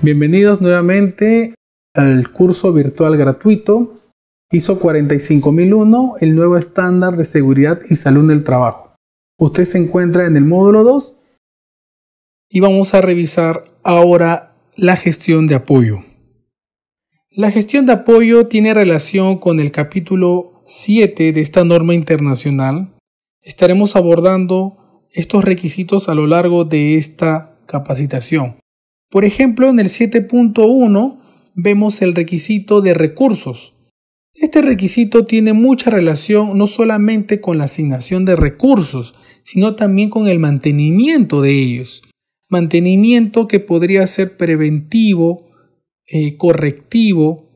Bienvenidos nuevamente al curso virtual gratuito ISO 45001, el nuevo estándar de seguridad y salud en el trabajo. Usted se encuentra en el módulo 2 y vamos a revisar ahora la gestión de apoyo. La gestión de apoyo tiene relación con el capítulo 7 de esta norma internacional. Estaremos abordando estos requisitos a lo largo de esta capacitación. Por ejemplo, en el 7.1 vemos el requisito de recursos. Este requisito tiene mucha relación no solamente con la asignación de recursos, sino también con el mantenimiento de ellos. Mantenimiento que podría ser preventivo, eh, correctivo,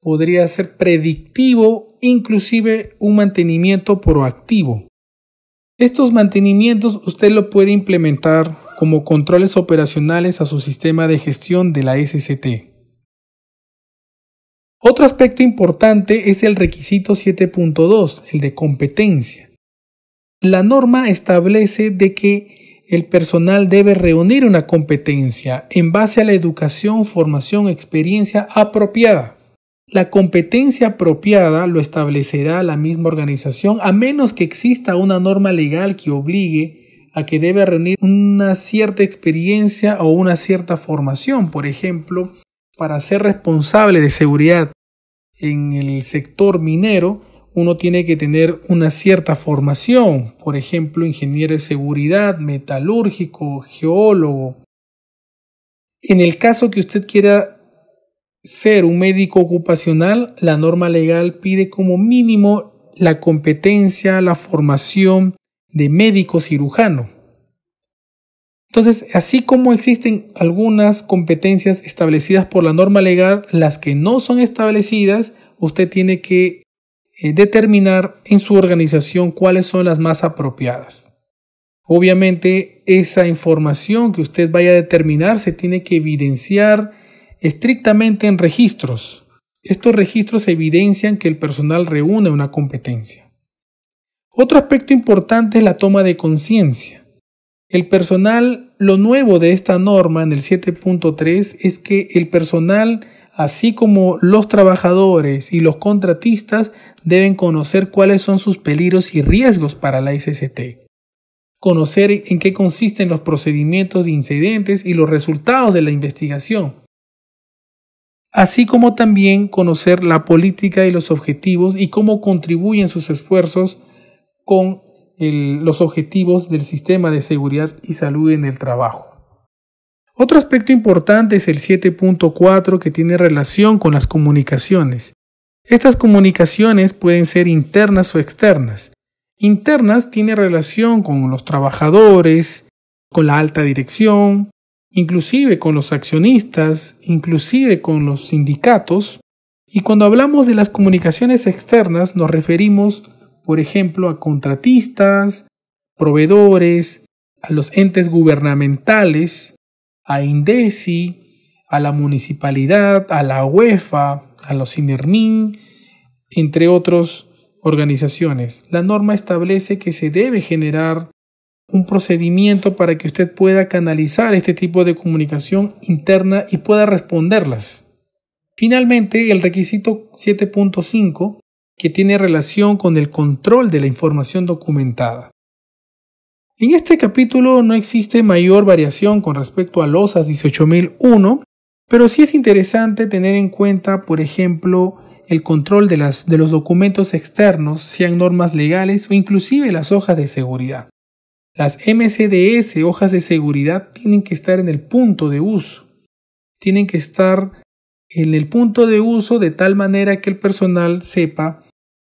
podría ser predictivo, inclusive un mantenimiento proactivo. Estos mantenimientos usted lo puede implementar como controles operacionales a su sistema de gestión de la SCT. Otro aspecto importante es el requisito 7.2, el de competencia. La norma establece de que el personal debe reunir una competencia en base a la educación, formación, experiencia apropiada. La competencia apropiada lo establecerá la misma organización a menos que exista una norma legal que obligue a que debe reunir una cierta experiencia o una cierta formación, por ejemplo, para ser responsable de seguridad en el sector minero, uno tiene que tener una cierta formación, por ejemplo, ingeniero de seguridad, metalúrgico, geólogo. En el caso que usted quiera ser un médico ocupacional, la norma legal pide como mínimo la competencia, la formación de médico cirujano. Entonces, así como existen algunas competencias establecidas por la norma legal, las que no son establecidas, usted tiene que eh, determinar en su organización cuáles son las más apropiadas. Obviamente, esa información que usted vaya a determinar se tiene que evidenciar estrictamente en registros. Estos registros evidencian que el personal reúne una competencia. Otro aspecto importante es la toma de conciencia. El personal, lo nuevo de esta norma en el 7.3 es que el personal, así como los trabajadores y los contratistas, deben conocer cuáles son sus peligros y riesgos para la SST. Conocer en qué consisten los procedimientos de incidentes y los resultados de la investigación así como también conocer la política y los objetivos y cómo contribuyen sus esfuerzos con los objetivos del sistema de seguridad y salud en el trabajo. Otro aspecto importante es el 7.4 que tiene relación con las comunicaciones. Estas comunicaciones pueden ser internas o externas. Internas tiene relación con los trabajadores, con la alta dirección, inclusive con los accionistas, inclusive con los sindicatos. Y cuando hablamos de las comunicaciones externas nos referimos por ejemplo, a contratistas, proveedores, a los entes gubernamentales, a INDECI, a la municipalidad, a la UEFA, a los INERMIN, entre otras organizaciones. La norma establece que se debe generar un procedimiento para que usted pueda canalizar este tipo de comunicación interna y pueda responderlas. Finalmente, el requisito 7.5 que tiene relación con el control de la información documentada. En este capítulo no existe mayor variación con respecto a LOSAS 18001, pero sí es interesante tener en cuenta, por ejemplo, el control de, las, de los documentos externos, sean normas legales o inclusive las hojas de seguridad. Las MCDS, hojas de seguridad, tienen que estar en el punto de uso. Tienen que estar en el punto de uso de tal manera que el personal sepa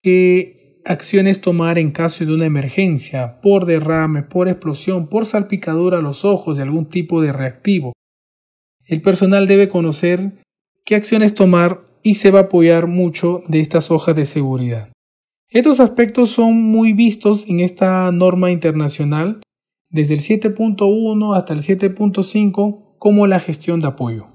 qué acciones tomar en caso de una emergencia, por derrame, por explosión, por salpicadura a los ojos de algún tipo de reactivo. El personal debe conocer qué acciones tomar y se va a apoyar mucho de estas hojas de seguridad. Estos aspectos son muy vistos en esta norma internacional, desde el 7.1 hasta el 7.5, como la gestión de apoyo.